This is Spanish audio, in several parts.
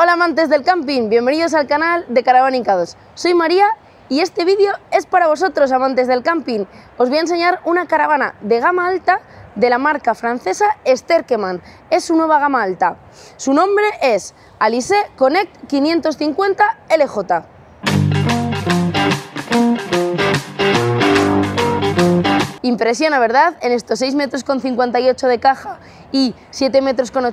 Hola amantes del camping, bienvenidos al canal de Caravana Soy María y este vídeo es para vosotros amantes del camping. Os voy a enseñar una caravana de gama alta de la marca francesa Sterkeman. Es su nueva gama alta. Su nombre es Alice Connect 550 LJ. Impresiona, ¿verdad? En estos 6,58 metros con de caja y 7,80 metros con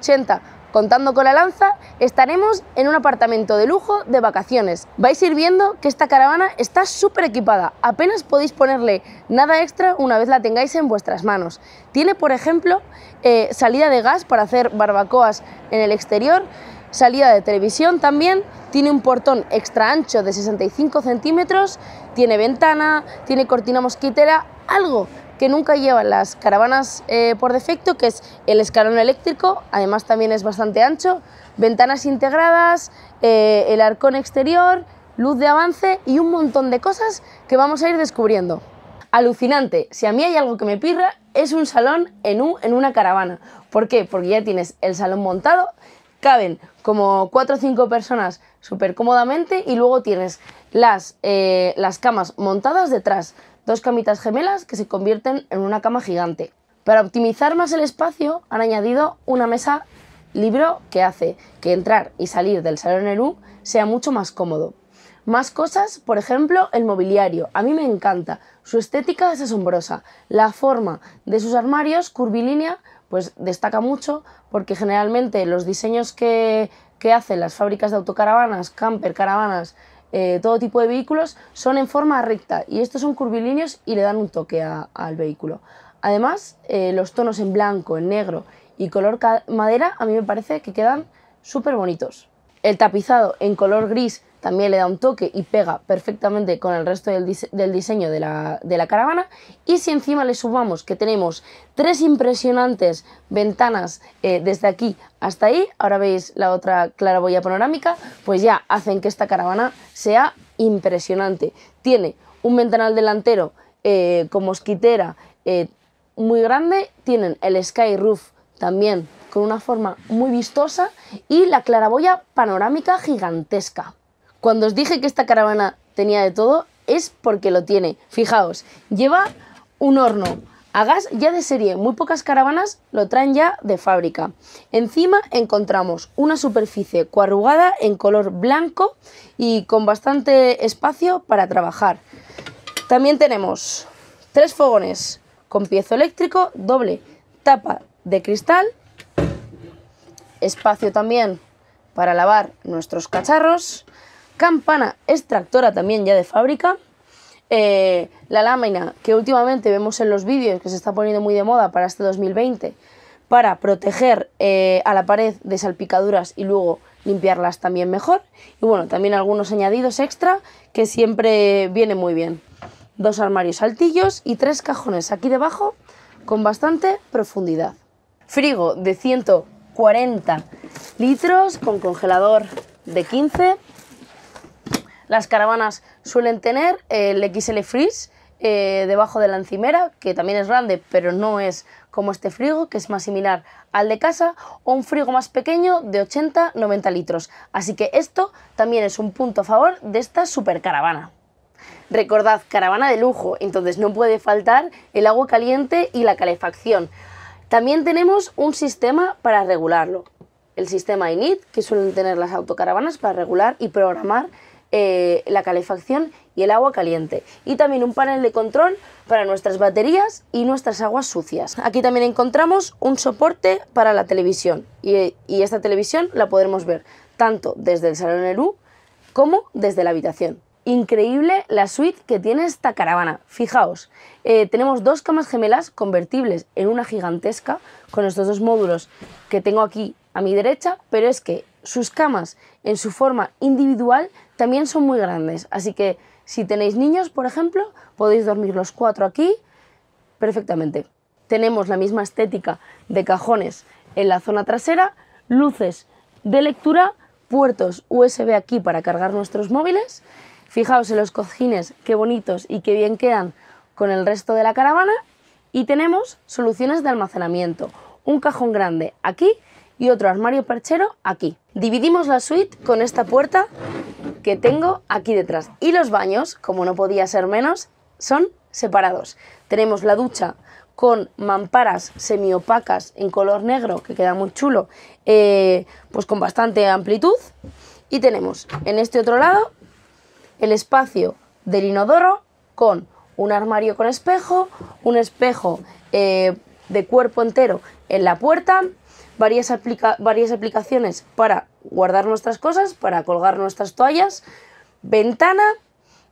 Contando con la lanza, estaremos en un apartamento de lujo de vacaciones. Vais a ir viendo que esta caravana está súper equipada, apenas podéis ponerle nada extra una vez la tengáis en vuestras manos. Tiene, por ejemplo, eh, salida de gas para hacer barbacoas en el exterior, salida de televisión también, tiene un portón extra ancho de 65 centímetros, tiene ventana, tiene cortina mosquitera, algo que nunca llevan las caravanas eh, por defecto, que es el escalón eléctrico, además también es bastante ancho, ventanas integradas, eh, el arcón exterior, luz de avance y un montón de cosas que vamos a ir descubriendo. Alucinante, si a mí hay algo que me pirra, es un salón en, un, en una caravana. ¿Por qué? Porque ya tienes el salón montado, caben como 4 o 5 personas súper cómodamente y luego tienes las eh, camas montadas detrás, dos camitas gemelas que se convierten en una cama gigante. Para optimizar más el espacio han añadido una mesa libro que hace que entrar y salir del salón Eru sea mucho más cómodo. Más cosas, por ejemplo, el mobiliario. A mí me encanta. Su estética es asombrosa. La forma de sus armarios, curvilínea, pues destaca mucho porque generalmente los diseños que, que hacen las fábricas de autocaravanas, camper, caravanas, eh, todo tipo de vehículos, son en forma recta y estos son curvilíneos y le dan un toque al vehículo. Además, eh, los tonos en blanco, en negro y color madera a mí me parece que quedan súper bonitos. El tapizado en color gris también le da un toque y pega perfectamente con el resto del, diseño de la, caravana. Y si encima le sumamos que tenemos tres impresionantes ventanas eh, desde aquí hasta ahí, ahora veis la otra claraboya panorámica, pues ya hacen que esta caravana sea impresionante. Tiene un ventanal delantero eh, con mosquitera eh, muy grande, tienen el sky roof también con una forma muy vistosa y la claraboya panorámica gigantesca. Cuando os dije que esta caravana tenía de todo, es porque lo tiene. Fijaos, lleva un horno a gas ya de serie, muy pocas caravanas lo traen ya de fábrica. Encima encontramos una superficie coarrugada en color blanco y con bastante espacio para trabajar. También tenemos tres fogones con piezo eléctrico doble, tapa de cristal, espacio también para lavar nuestros cacharros, Campana extractora también ya de fábrica. Eh, la lámina que últimamente vemos en los vídeos que se está poniendo muy de moda para este 2020 para proteger eh, a la pared de salpicaduras y luego limpiarlas también mejor. Y bueno, también algunos añadidos extra que siempre viene muy bien. Dos armarios altillos y tres cajones aquí debajo con bastante profundidad. Frigo de 140 litros con congelador de 15 las caravanas suelen tener el XL Freeze eh, debajo de la encimera, que también es grande, pero no es como este frigo, que es más similar al de casa, o un frigo más pequeño de 80-90 litros. Así que esto también es un punto a favor de esta supercaravana. Recordad, caravana de lujo, entonces no puede faltar el agua caliente y la calefacción. También tenemos un sistema para regularlo. El sistema INIT, que suelen tener las autocaravanas para regular y programar eh, la calefacción y el agua caliente. Y también un panel de control para nuestras baterías y nuestras aguas sucias. Aquí también encontramos un soporte para la televisión y, esta televisión la podremos ver tanto desde el salón Eru como desde la habitación. Increíble la suite que tiene esta caravana. Fijaos, eh, tenemos dos camas gemelas convertibles en una gigantesca con estos dos módulos que tengo aquí a mi derecha, pero es que sus camas en su forma individual también son muy grandes. Así que si tenéis niños, por ejemplo, podéis dormir los cuatro aquí perfectamente. Tenemos la misma estética de cajones en la zona trasera, luces de lectura, puertos USB aquí para cargar nuestros móviles. Fijaos en los cojines, qué bonitos y qué bien quedan con el resto de la caravana. Y tenemos soluciones de almacenamiento. Un cajón grande aquí y otro armario perchero aquí. Dividimos la suite con esta puerta que tengo aquí detrás. Y los baños, como no podía ser menos, son separados. Tenemos la ducha con mamparas semiopacas en color negro, que queda muy chulo, eh, pues con bastante amplitud. Y tenemos en este otro lado el espacio del inodoro con un armario con espejo, un espejo eh, de cuerpo entero en la puerta, varias, varias aplicaciones para guardar nuestras cosas, para colgar nuestras toallas, ventana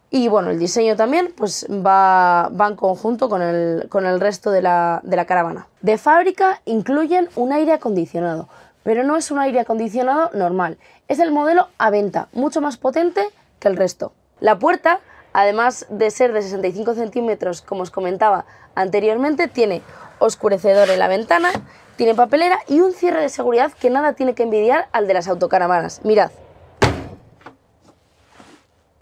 y bueno, el diseño también pues va, va en conjunto con el, con el resto de la, de la caravana. De fábrica incluyen un aire acondicionado, pero no es un aire acondicionado normal, es el modelo a venta, mucho más potente que el resto. La puerta, además de ser de 65 centímetros, como os comentaba anteriormente, tiene oscurecedor en la ventana, tiene papelera y un cierre de seguridad que nada tiene que envidiar al de las autocaravanas. Mirad.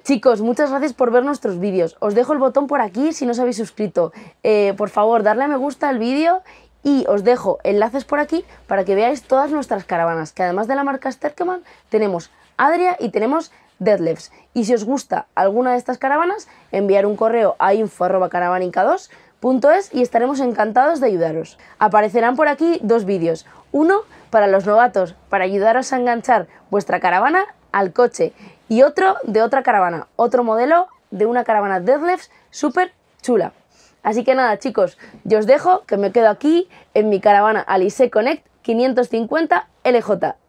Chicos, muchas gracias por ver nuestros vídeos. Os dejo el botón por aquí si no os habéis suscrito. Eh, por favor, darle a me gusta al vídeo y os dejo enlaces por aquí para que veáis todas nuestras caravanas, que además de la marca Sterkman tenemos Adria y tenemos Deadlifts Y si os gusta alguna de estas caravanas, enviar un correo a info.caravanica2 es y estaremos encantados de ayudaros. Aparecerán por aquí dos vídeos. Uno para los novatos, para ayudaros a enganchar vuestra caravana al coche. Y otro de otra caravana, otro modelo de una caravana Deadlifts súper chula. Así que nada chicos, yo os dejo que me quedo aquí en mi caravana Alice Connect 550 LJ.